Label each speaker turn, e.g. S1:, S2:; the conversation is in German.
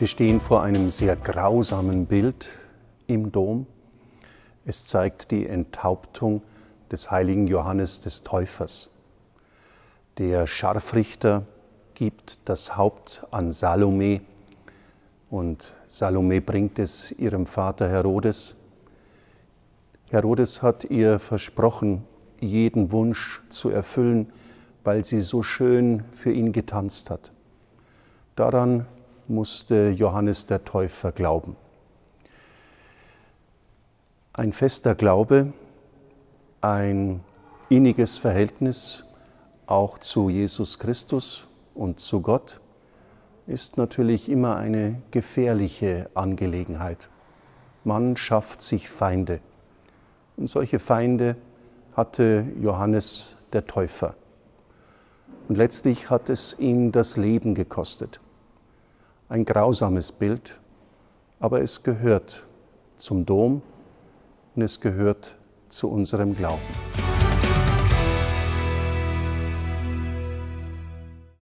S1: Wir stehen vor einem sehr grausamen Bild im Dom. Es zeigt die Enthauptung des heiligen Johannes des Täufers. Der Scharfrichter gibt das Haupt an Salome und Salome bringt es ihrem Vater Herodes. Herodes hat ihr versprochen, jeden Wunsch zu erfüllen, weil sie so schön für ihn getanzt hat. Daran musste Johannes der Täufer glauben. Ein fester Glaube, ein inniges Verhältnis auch zu Jesus Christus und zu Gott ist natürlich immer eine gefährliche Angelegenheit. Man schafft sich Feinde. Und solche Feinde hatte Johannes der Täufer. Und letztlich hat es ihm das Leben gekostet ein grausames Bild, aber es gehört zum Dom und es gehört zu unserem Glauben.